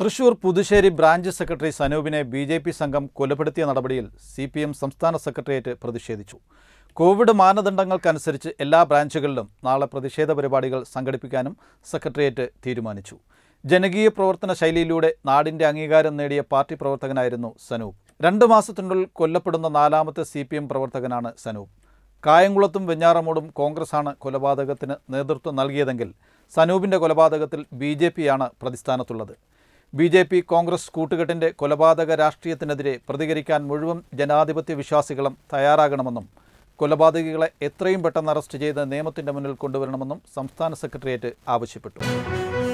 Thrissur Puthussery branch secretary സനൂപിനെ B J P സംഘം കൊലപ്പെടുത്തിയ നടപടിയിൽ സി പി എം സംസ്ഥാന സെക്രട്ടേറിയറ്റ് പ്രതിഷേധിച്ചു കോവിഡ് മാനദണ്ഡങ്ങൾക്കനുസരിച്ച് എല്ലാ ബ്രാഞ്ചുകളിലും നാളെ പ്രതിഷേധ പരിപാടികൾ സംഘടിപ്പിക്കാനും സെക്രട്ടേറിയറ്റ് തീരുമാനിച്ചു ജനകീയ പ്രവർത്തന ശൈലിയിലൂടെ നാടിൻ്റെ അംഗീകാരം നേടിയ പാർട്ടി പ്രവർത്തകനായിരുന്നു സനൂപ് രണ്ട് മാസത്തിനുള്ളിൽ കൊല്ലപ്പെടുന്ന നാലാമത്തെ സി പ്രവർത്തകനാണ് സനൂപ് കായംകുളത്തും വെഞ്ഞാറമൂടും കോൺഗ്രസാണ് കൊലപാതകത്തിന് നേതൃത്വം നൽകിയതെങ്കിൽ സനൂപിൻ്റെ കൊലപാതകത്തിൽ ബി ജെ പിയാണ് പ്രതിസ്ഥാനത്തുള്ളത് ബി ജെ പി കോൺഗ്രസ് കൂട്ടുകെട്ടിൻ്റെ കൊലപാതക രാഷ്ട്രീയത്തിനെതിരെ പ്രതികരിക്കാൻ മുഴുവൻ ജനാധിപത്യ വിശ്വാസികളും തയ്യാറാകണമെന്നും കൊലപാതകികളെ എത്രയും പെട്ടെന്ന് അറസ്റ്റ് ചെയ്ത് നിയമത്തിൻ്റെ മുന്നിൽ കൊണ്ടുവരണമെന്നും സംസ്ഥാന സെക്രട്ടേറിയറ്റ് ആവശ്യപ്പെട്ടു